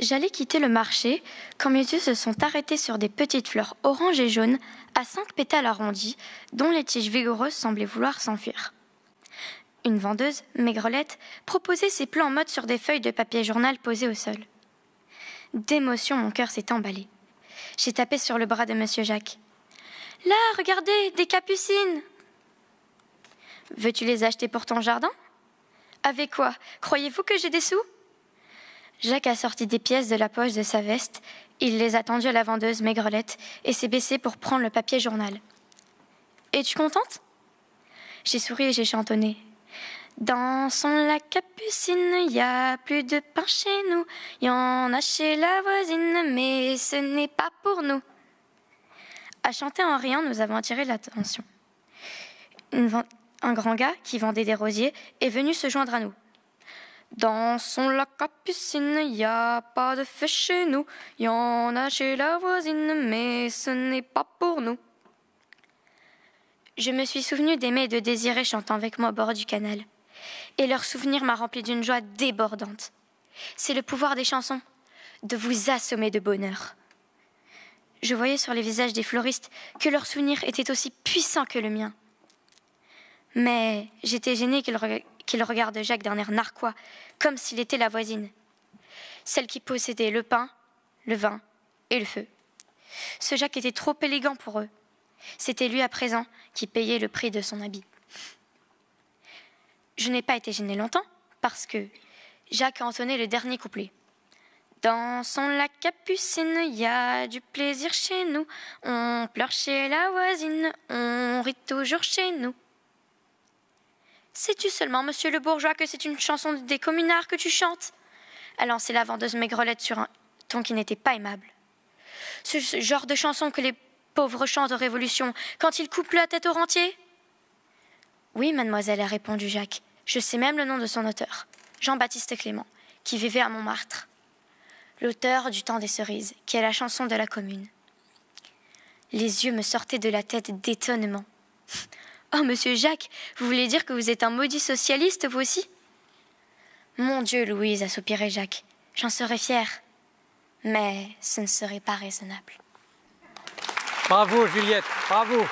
J'allais quitter le marché quand mes yeux se sont arrêtés sur des petites fleurs orange et jaunes à cinq pétales arrondis dont les tiges vigoureuses semblaient vouloir s'enfuir. Une vendeuse, maigrelette, proposait ses plans en mode sur des feuilles de papier journal posées au sol. D'émotion, mon cœur s'est emballé. J'ai tapé sur le bras de Monsieur Jacques. Là, regardez, des capucines Veux-tu les acheter pour ton jardin Avec quoi Croyez-vous que j'ai des sous Jacques a sorti des pièces de la poche de sa veste, il les a tendues à la vendeuse maigrelette et s'est baissé pour prendre le papier journal. Es-tu contente J'ai souri et j'ai chantonné. son la capucine, y a plus de pain chez nous, y en a chez la voisine, mais ce n'est pas pour nous. À chanter en riant, nous avons attiré l'attention. Un grand gars qui vendait des rosiers est venu se joindre à nous. Dansons la capucine, y a pas de feu chez nous, y en a chez la voisine, mais ce n'est pas pour nous. Je me suis souvenu d'aimer et de désirer chantant avec moi au bord du canal. Et leur souvenir m'a rempli d'une joie débordante. C'est le pouvoir des chansons, de vous assommer de bonheur. Je voyais sur les visages des floristes que leur souvenir était aussi puissant que le mien. Mais j'étais gênée qu'ils qu'il regarde Jacques d'un air narquois, comme s'il était la voisine. Celle qui possédait le pain, le vin et le feu. Ce Jacques était trop élégant pour eux. C'était lui à présent qui payait le prix de son habit. Je n'ai pas été gênée longtemps, parce que Jacques a entonné le dernier couplet. son la capucine, il y a du plaisir chez nous. On pleure chez la voisine, on rit toujours chez nous. Sais-tu seulement, monsieur le bourgeois, que c'est une chanson des communards que tu chantes a lancé la vendeuse maigrelette sur un ton qui n'était pas aimable. Ce, genre de chanson que les pauvres chantent aux révolution, quand ils coupent la tête au rentiers Oui, mademoiselle, a répondu Jacques. Je sais même le nom de son auteur, Jean-Baptiste Clément, qui vivait à Montmartre. L'auteur du Temps des cerises, qui est la chanson de la commune. Les yeux me sortaient de la tête d'étonnement. Oh, monsieur Jacques, vous voulez dire que vous êtes un maudit socialiste, vous aussi Mon Dieu, Louise, a soupiré Jacques, j'en serais fier. Mais ce ne serait pas raisonnable. Bravo, Juliette, bravo.